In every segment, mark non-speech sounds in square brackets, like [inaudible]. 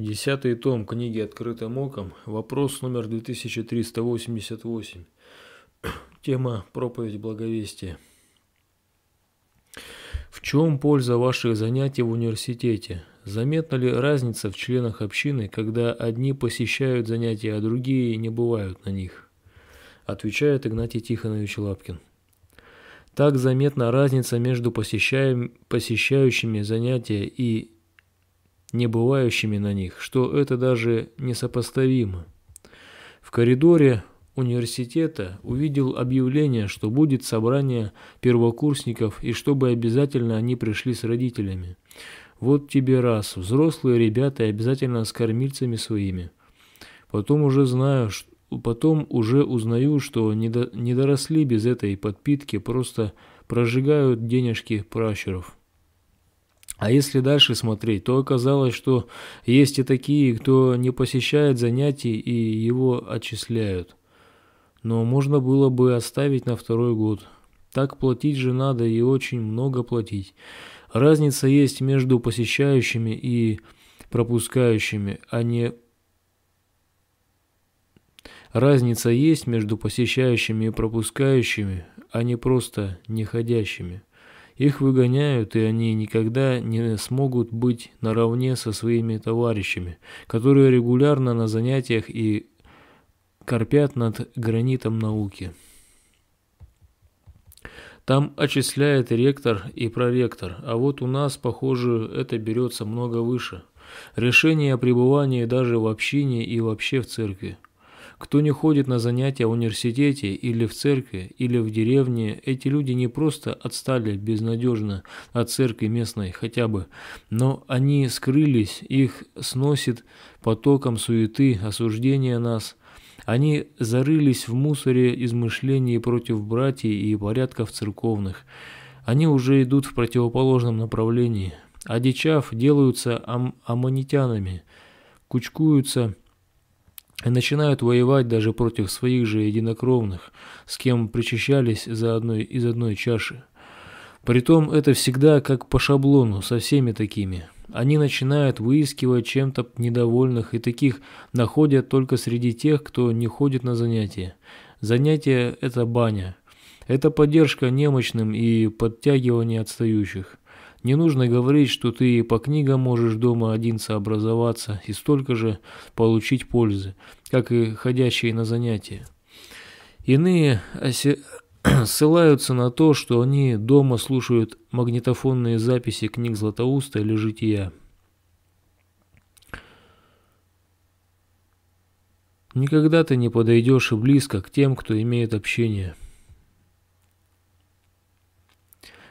Десятый том книги «Открытым оком», вопрос номер 2388. [clears throat] Тема «Проповедь благовестия». В чем польза ваших занятий в университете? Заметна ли разница в членах общины, когда одни посещают занятия, а другие не бывают на них? Отвечает Игнатий Тихонович Лапкин. Так заметна разница между посещающими занятия и не бывающими на них, что это даже несопоставимо. В коридоре университета увидел объявление, что будет собрание первокурсников и чтобы обязательно они пришли с родителями. Вот тебе раз, взрослые ребята обязательно с кормильцами своими. Потом уже знаю, потом уже узнаю, что не, не доросли без этой подпитки, просто прожигают денежки пращуров. А если дальше смотреть, то оказалось, что есть и такие, кто не посещает занятий и его отчисляют. Но можно было бы оставить на второй год. Так платить же надо и очень много платить. Разница есть между посещающими и пропускающими, а не... Разница есть между посещающими и пропускающими, а не просто неходящими. Их выгоняют, и они никогда не смогут быть наравне со своими товарищами, которые регулярно на занятиях и корпят над гранитом науки. Там отчисляет ректор и проректор, а вот у нас, похоже, это берется много выше. Решение о пребывании даже в общине и вообще в церкви – кто не ходит на занятия в университете или в церкви, или в деревне, эти люди не просто отстали безнадежно от церкви местной хотя бы, но они скрылись, их сносит потоком суеты, осуждения нас. Они зарылись в мусоре измышлений против братьев и порядков церковных. Они уже идут в противоположном направлении. Одичав, делаются ам аммонитянами, кучкуются и начинают воевать даже против своих же единокровных, с кем причащались за одной, из одной чаши. Притом это всегда как по шаблону, со всеми такими. Они начинают выискивать чем-то недовольных, и таких находят только среди тех, кто не ходит на занятия. Занятие – это баня. Это поддержка немощным и подтягивание отстающих. Не нужно говорить, что ты по книгам можешь дома один сообразоваться и столько же получить пользы, как и ходящие на занятия. Иные оси... [clears throat] ссылаются на то, что они дома слушают магнитофонные записи книг Златоуста или Жития. Никогда ты не подойдешь и близко к тем, кто имеет общение.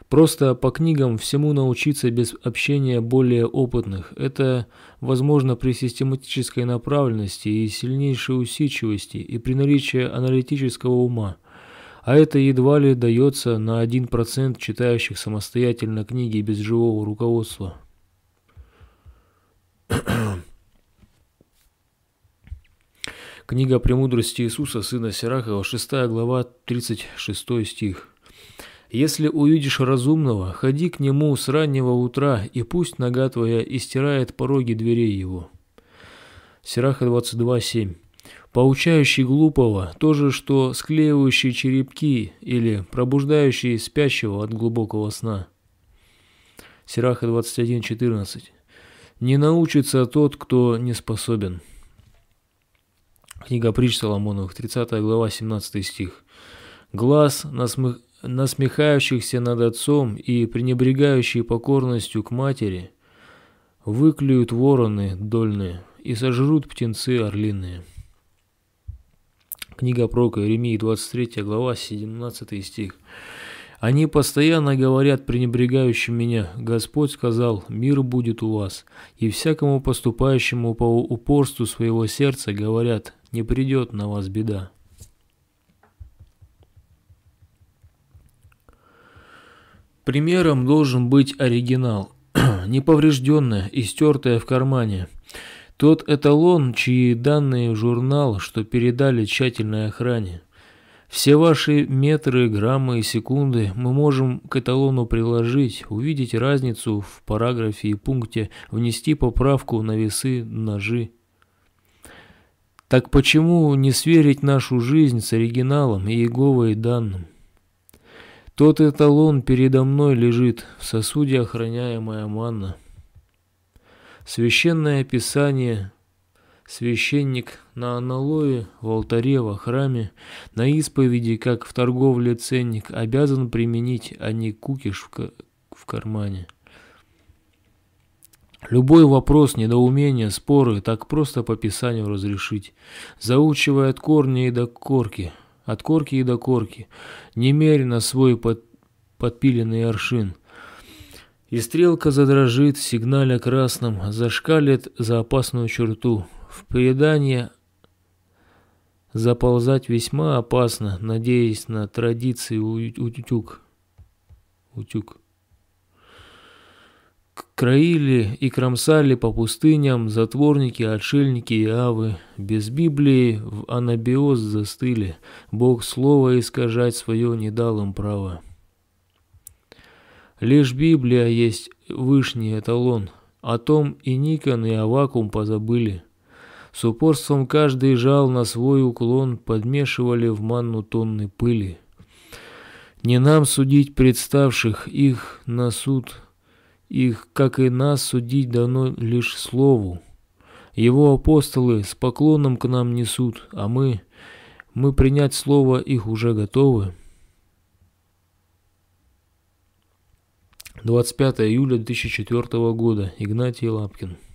Просто по книгам всему научиться без общения более опытных – это возможно при систематической направленности и сильнейшей усидчивости и при наличии аналитического ума. А это едва ли дается на 1% читающих самостоятельно книги без живого руководства. Книга «Премудрости Иисуса, сына Сирахова», 6 глава, 36 стих. Если увидишь разумного, ходи к нему с раннего утра, и пусть нога твоя истирает пороги дверей его». Сираха 22.7. Поучающий глупого – то же, что склеивающий черепки или пробуждающий спящего от глубокого сна. Сираха 21.14. Не научится тот, кто не способен. Книга Притч Соломоновых, 30 глава, 17 стих. Глаз насмех насмехающихся над отцом и пренебрегающие покорностью к матери, выклюют вороны дольные и сожрут птенцы орлиные. Книга Прока, Иеремии, 23 глава, 17 стих. Они постоянно говорят пренебрегающим меня, Господь сказал, мир будет у вас, и всякому поступающему по упорству своего сердца говорят, не придет на вас беда. Примером должен быть оригинал, [clears throat] неповрежденное и стертое в кармане. Тот эталон, чьи данные в журнал, что передали тщательной охране. Все ваши метры, граммы и секунды мы можем к эталону приложить, увидеть разницу в параграфе и пункте, внести поправку на весы, ножи. Так почему не сверить нашу жизнь с оригиналом и Иеговой данным? Тот эталон передо мной лежит, в сосуде охраняемая манна. Священное Писание, священник на аналое, в алтаре, во храме, на исповеди, как в торговле ценник, обязан применить, а не кукиш в, кармане. Любой вопрос, недоумение, споры так просто по Писанию разрешить, заучивая от корня и до корки – от корки и до корки, немерено свой под, подпиленный аршин. И стрелка задрожит, сигналя красным, зашкалит за опасную черту. В предание заползать весьма опасно, надеясь на традиции утюг. Утюг. Краили и кромсали по пустыням затворники, отшельники и авы. Без Библии в анабиоз застыли. Бог слово искажать свое не дал им права. Лишь Библия есть вышний эталон. О том и Никон, и Авакум позабыли. С упорством каждый жал на свой уклон, подмешивали в манну тонны пыли. Не нам судить представших их на суд – их, как и нас, судить дано лишь слову. Его апостолы с поклоном к нам несут, а мы, мы принять слово их уже готовы. 25 июля 2004 года. Игнатий Лапкин.